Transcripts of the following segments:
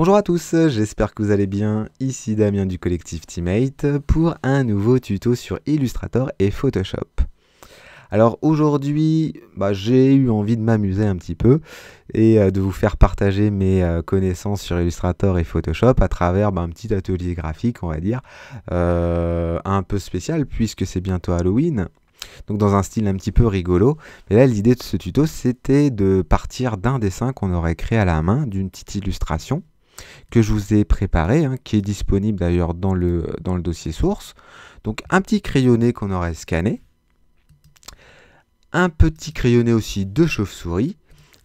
Bonjour à tous, j'espère que vous allez bien, ici Damien du collectif Teammate pour un nouveau tuto sur Illustrator et Photoshop. Alors aujourd'hui, bah, j'ai eu envie de m'amuser un petit peu et euh, de vous faire partager mes euh, connaissances sur Illustrator et Photoshop à travers bah, un petit atelier graphique, on va dire, euh, un peu spécial puisque c'est bientôt Halloween. Donc dans un style un petit peu rigolo. Mais là, l'idée de ce tuto, c'était de partir d'un dessin qu'on aurait créé à la main, d'une petite illustration, que je vous ai préparé, hein, qui est disponible d'ailleurs dans le, dossier source. Donc un petit crayonné qu'on aurait scanné, un petit crayonné aussi de chauve-souris,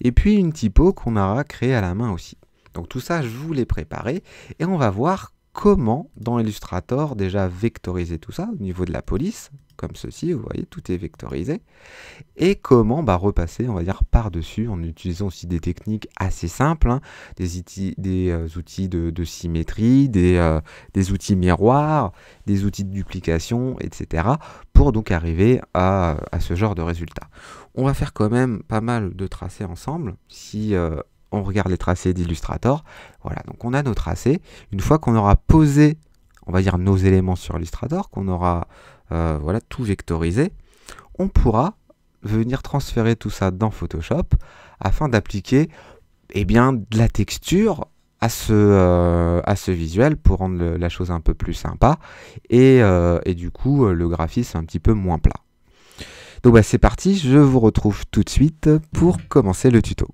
et puis une typo qu'on aura créée à la main aussi. Donc tout ça, je vous l'ai préparé, et on va voir comment dans Illustrator déjà vectoriser tout ça au niveau de la police, comme ceci, vous voyez, tout est vectorisé. Et comment bah, repasser, on va dire, par-dessus, en utilisant aussi des techniques assez simples, hein, des, euh, outils, de, symétrie, euh, des, outils miroirs, des outils de duplication, etc., pour donc arriver à, ce genre de résultat. On va faire quand même pas mal de tracés ensemble, si... Euh, on regarde les tracés d'Illustrator. Voilà, donc on a nos tracés. Une fois qu'on aura posé on va dire nos éléments sur Illustrator, qu'on aura euh, voilà, tout vectorisé, on pourra venir transférer tout ça dans Photoshop afin d'appliquer eh bien, de la texture à ce, euh, à ce visuel pour rendre la chose un peu plus sympa et, euh, et, du coup le graphisme un petit peu moins plat. Donc bah, c'est parti, je vous retrouve tout de suite pour commencer le tuto.